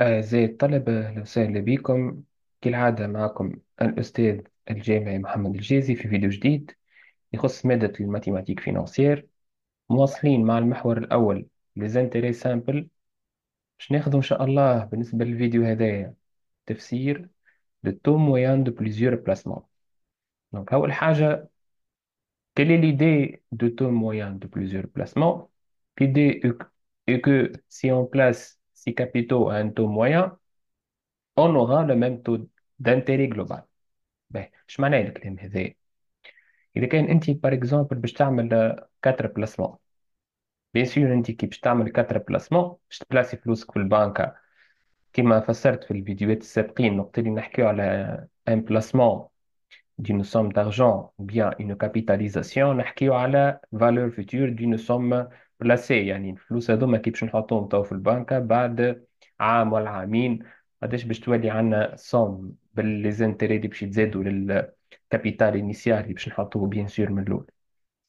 أعزائي آه، الطلبة أهلا وسهلا بكم كالعادة معكم الأستاذ الجامعي محمد الجازي في فيديو جديد يخص مادة الماتيماتيك فينانسيير مواصلين مع المحور الأول ليزانتيري سامبل باش ناخدو إن شاء الله بالنسبة للفيديو هذايا تفسير تو مويان دو بليزيور بلاسمون دونك أول حاجة كالي ليدي دو تو مويان دو بليزيور بلاسمون ليدي L'idée سي أون بلاس ses capitaux à un taux moyen, on aura le même taux d'intérêt global. Mais ben, je m'en ai dit que je Il y a un petit par exemple, je t'aime le 4 placements. Bien sûr, un petit qui je t'aime 4 placements, je place les flous que le banque, qui m'a fait certes le vidéo de Sabrine, donc tu dis un placement d'une somme d'argent ou bien une capitalisation, on a la valeur future d'une somme بلاسي يعني الفلوس هذو ما كيفاش نحطوهم تو في البنكة بعد عام ولا عامين قداش باش تولي عندنا صوم بالليزانتيري اللي باش يتزادوا للكابيتال انيسيال اللي باش نحطوه بيان سور من الأول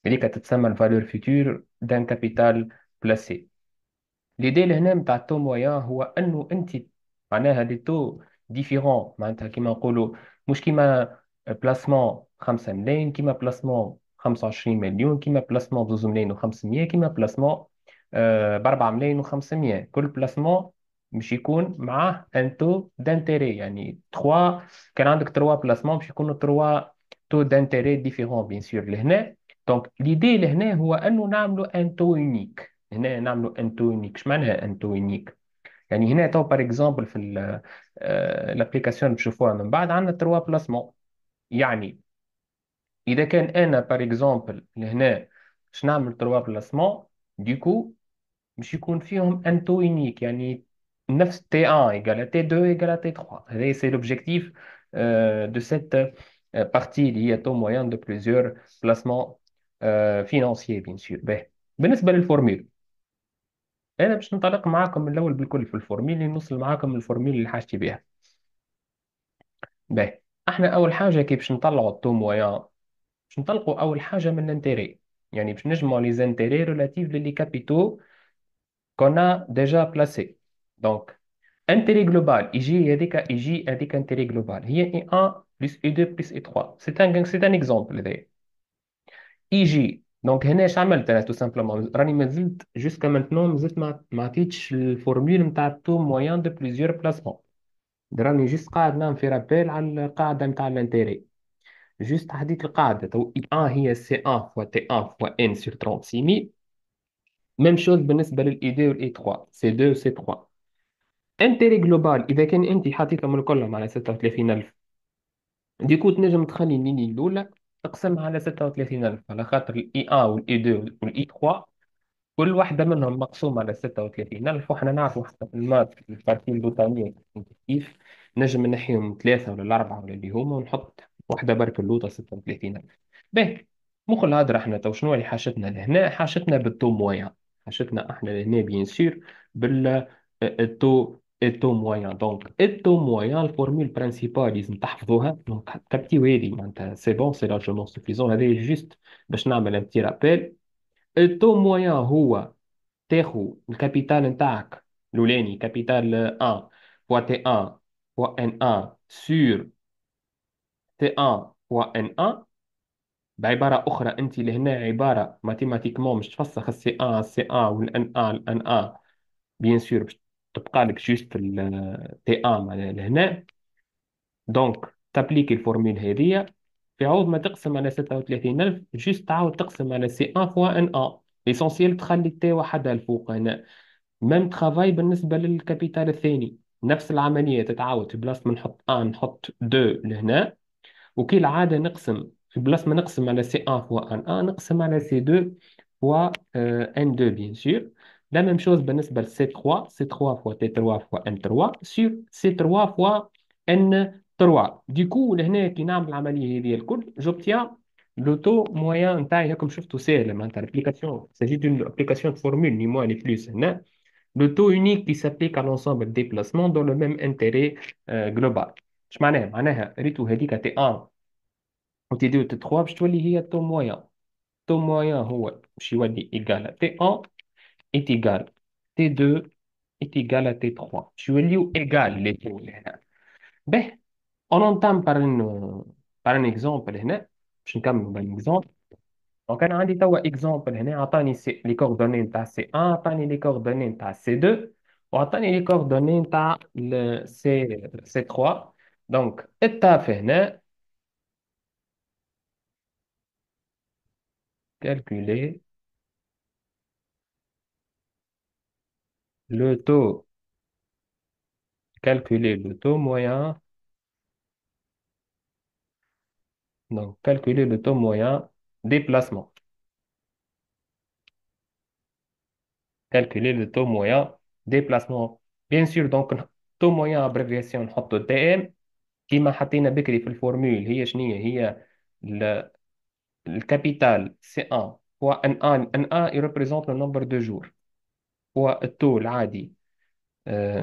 هذيك تتسمى الفالور فيتور دان كابيتال بلاسي ليدي لهنا نتاع التو مويان هو انه انت معناها لي تو ديفيرون معناتها كيما نقولوا مش كيما بلاسمون 5 ملايين كيما بلاسمون 25 مليون كيما بلاسمون ب 2 ملايين و500 كيما بلاسمون آه، ب 4 ملايين و500 كل بلاسمون باش يكون معاه ان تو دانتيري يعني 3 كان عندك 3 بلاسمون باش يكونوا 3 تو دانتيري ديفيرون بيان سور لهنا دونك ليدي لهنا هو انه نعملوا ان تو يونيك هنا نعملوا ان تو يونيك اش معناها ان تو يونيك يعني هنا تو بار اكزومبل في الابليكاسيون آه، نشوفوها من بعد عندنا 3 بلاسمون يعني اذا كان انا بار اكزومبل لهنا باش نعمل تروا بلاسمون ديكو باش يكون فيهم ان تو يونيك يعني نفس تي 1 ايغال تي 2 ايغال تي 3 هذا سي لوبجيكتيف دو سيت بارتي اللي هي تو مويان دو بليزيور بلاسمون فينانسي بيان سور باهي بالنسبه للفورميل انا باش ننطلق معاكم من الاول بالكل في الفورميل اللي نوصل معاكم الفورميل اللي حاجتي بها باهي احنا اول حاجه كي باش نطلعوا التو مويان نطلقوا اول حاجه من الانتيري يعني باش نجمعوا لي زانتيري ريلاتيف للي كابيتو كنا ديجا بلاسي دونك انتيري جلوبال يجي هذيك يجي هذيك انتيري جلوبال هي اي 1 بلس اي 2 بلس اي 3 سي ان سي ان اكزومبل اي جي دونك هنا اش عملت انا تو سامبلومون راني مازلت جوسكا مانتنو مازلت ما عطيتش الفورمول نتاع تو مويان دو بليزيور بلاسمون راني جوست قاعد نعمل في رابيل على القاعده نتاع الانتيري جوست هذيك القاعده تو اي ان هي سي ان فوا تي ان فوا ان سور 36000 ميم شوز بالنسبه للاي 2 والاي 3 سي 2 سي 3 انتيري جلوبال اذا كان انت حاطيتهم الكلهم على 36000 ديكو تنجم تخلي الليني الاولى تقسمها على 36000 على خاطر الاي 1 والاي 2 والاي 3 كل واحدة منهم مقسومة على ستة وثلاثين ألف وحنا نعرفوا حتى في المات في البارتي البوتانية كيف نجم نحيهم ثلاثة ولا الأربعة ولا اللي هما ونحط وحده برك اللوطه 36000 باهي مخ الهدرة احنا تو شنو اللي يعني حاشتنا لهنا حاشتنا بالتو مويان حاشتنا احنا لهنا بيان سور بال التو التو مويان دونك التو مويان الفورمول برانسيبال لازم تحفظوها دونك كابتيو هذه معناتها سي بون سي لارجومون سوفيزون هذا جوست باش نعمل ان تي رابيل التو مويان هو تاخو الكابيتال نتاعك الاولاني كابيتال 1 فوا تي ان فوا ان 1 سور تي ان و ان ان بعبارة أخرى أنت لهنا عبارة ماتيماتيكمون مش تفسخ السي ان سي ان والان ان الان ان بيان سور باش تبقى لك جوست في تي ان معناها لهنا دونك تابليكي الفورميل هذيا في عوض ما تقسم على ستة وثلاثين ألف جوست تعاود تقسم على سي ان فوا ان ان ليسونسيال تخلي تي واحد الفوق هنا ميم ترافاي بالنسبة للكابيتال الثاني نفس العملية تتعاود في بلاصة ما نحط ان نحط دو لهنا Ok, la haie n'exprime. En plus, C1 fois n1 c'est à la C2 fois n2 bien sûr. La même chose par C3, C3 fois T3 fois n3 sur C3 fois n3. Du coup, là n'a pas j'obtiens le taux moyen en taille comme chef tous ces éléments. L'application s'agit d'une application de formule ni moins ni plus. le taux unique qui s'applique à l'ensemble des placements dans le même intérêt euh, global. اش معناها معناها ريتو هذيك تي ان و تي دو تي تخوا باش تولي هي تو مويان تو مويان هو باش يولي ايكال تي ان ات ايكال تي دو ات egal تي تخوا باش يوليو ايكال لي تو هنا باهي اون انتام بار ان بار ان اكزومبل هنا باش نكملو بان اكزومبل دونك انا عندي توا اكزومبل هنا عطاني سي لي كوردوني نتاع سي ان عطاني لي كوردوني نتاع سي دو وعطاني لي كوردوني نتاع سي سي 3 Donc, étape calculer le taux calculer le taux moyen donc calculer le taux moyen déplacement. calculer le taux moyen déplacement. bien sûr donc taux moyen abréviation on كيما حطينا بكري في الفورمول هي شنية هي ال- الكابيتال سي ان هو ان ان ان ان يريبريزونت لو نمبر دو جور هو التو العادي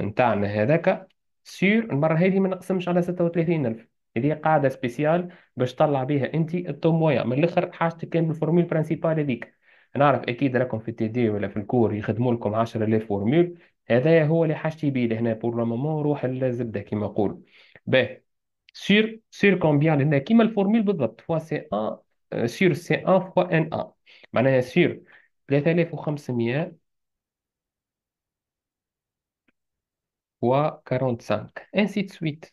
نتاعنا هذاك سير المرة هذه ما نقسمش على 36000 هذه قاعدة سبيسيال باش تطلع بيها انت التو مويا من الاخر حاجتك كان الفورمول برانسيبال هذيك نعرف اكيد راكم في التي دي ولا في الكور يخدموا لكم 10000 فورمول هذا هو اللي حاجتي بيه لهنا بور لو مومون روح الزبدة كيما نقول باهي سير سير كومبيان هنا كيما الفورميل بالضبط فوا سي ان سير سي ان فوا ان 1 معناها سير 3500 و 45 انسي دو سويت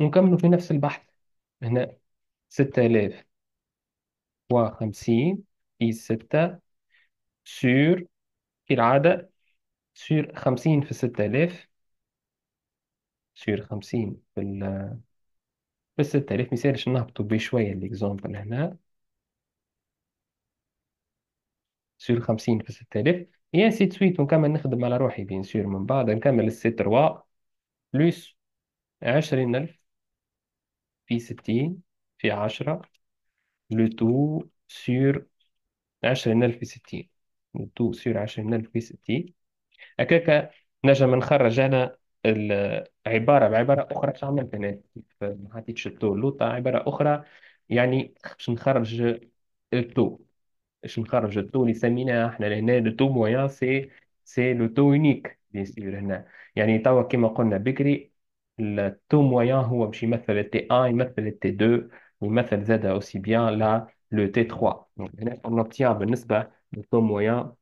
ونكملوا في نفس البحث هنا 6000 و 50 في 6 سير في العادة سير 50 في 6000 سير 50 في ال بس التعريف ميسالش نهبطو نهبطوا بيه شوية الإكزامبل هنا سير خمسين في ستة ألف يا سيت سويت ونكمل نخدم على روحي بيان سير من بعد نكمل السي تروا بلوس عشرين ألف في ستين في عشرة لو تو سير عشرين ألف في ستين لو تو سير عشرين ألف في ستين هكاكا نجم نخرج أنا العبارة بعبارة أخرى شنو عملت أنا ما حطيتش التو اللوطة عبارة أخرى يعني باش نخرج التو باش نخرج التو اللي سميناها احنا لهنا التو مويان سي سي لو تو يونيك بيان سور هنا يعني توا كيما قلنا بكري التو مويان هو باش يمثل التي ان يمثل التي دو ويمثل زاد اوسي بيان لا لو تي 3 هنا اون بالنسبة للتو مويان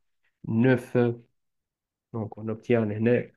9 دونك اون هنا